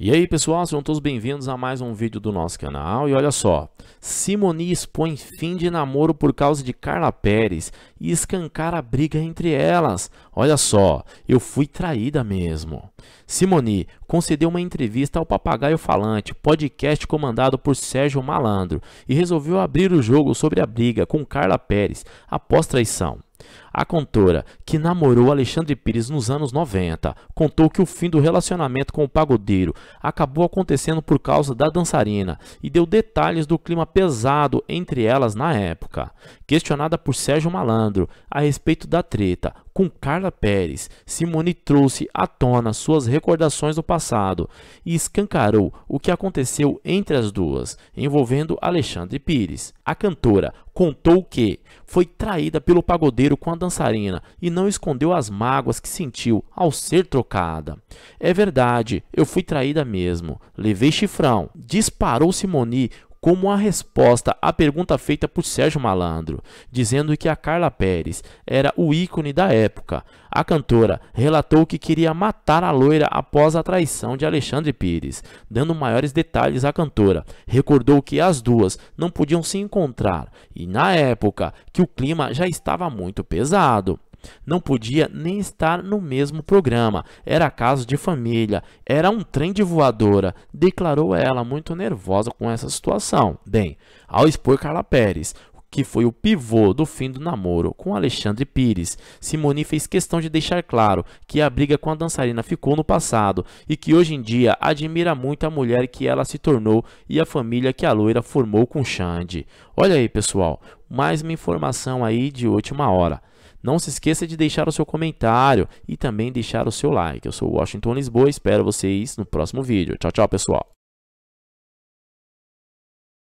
E aí pessoal, sejam todos bem-vindos a mais um vídeo do nosso canal. E olha só, Simoni expõe fim de namoro por causa de Carla Pérez e escancar a briga entre elas. Olha só, eu fui traída mesmo. Simoni concedeu uma entrevista ao Papagaio Falante, podcast comandado por Sérgio Malandro, e resolveu abrir o jogo sobre a briga com Carla Pérez após traição. A cantora, que namorou Alexandre Pires nos anos 90, contou que o fim do relacionamento com o pagodeiro acabou acontecendo por causa da dançarina e deu detalhes do clima pesado entre elas na época. Questionada por Sérgio Malandro a respeito da treta com Carla Pérez, Simone trouxe à tona suas recordações do passado e escancarou o que aconteceu entre as duas, envolvendo Alexandre Pires. A cantora contou que foi traída pelo pagodeiro com a dançarina e não escondeu as mágoas que sentiu ao ser trocada. É verdade, eu fui traída mesmo. Levei chifrão. Disparou Simoni como a resposta à pergunta feita por Sérgio Malandro, dizendo que a Carla Pérez era o ícone da época. A cantora relatou que queria matar a loira após a traição de Alexandre Pires, dando maiores detalhes à cantora. Recordou que as duas não podiam se encontrar e, na época, que o clima já estava muito pesado. Não podia nem estar no mesmo programa. Era caso de família, era um trem de voadora, declarou ela muito nervosa com essa situação. Bem, ao expor Carla Pérez, que foi o pivô do fim do namoro com Alexandre Pires. Simone fez questão de deixar claro que a briga com a dançarina ficou no passado e que hoje em dia admira muito a mulher que ela se tornou e a família que a loira formou com Xande. Olha aí, pessoal, mais uma informação aí de última hora. Não se esqueça de deixar o seu comentário e também deixar o seu like. Eu sou o Washington Lisboa e espero vocês no próximo vídeo. Tchau, tchau, pessoal!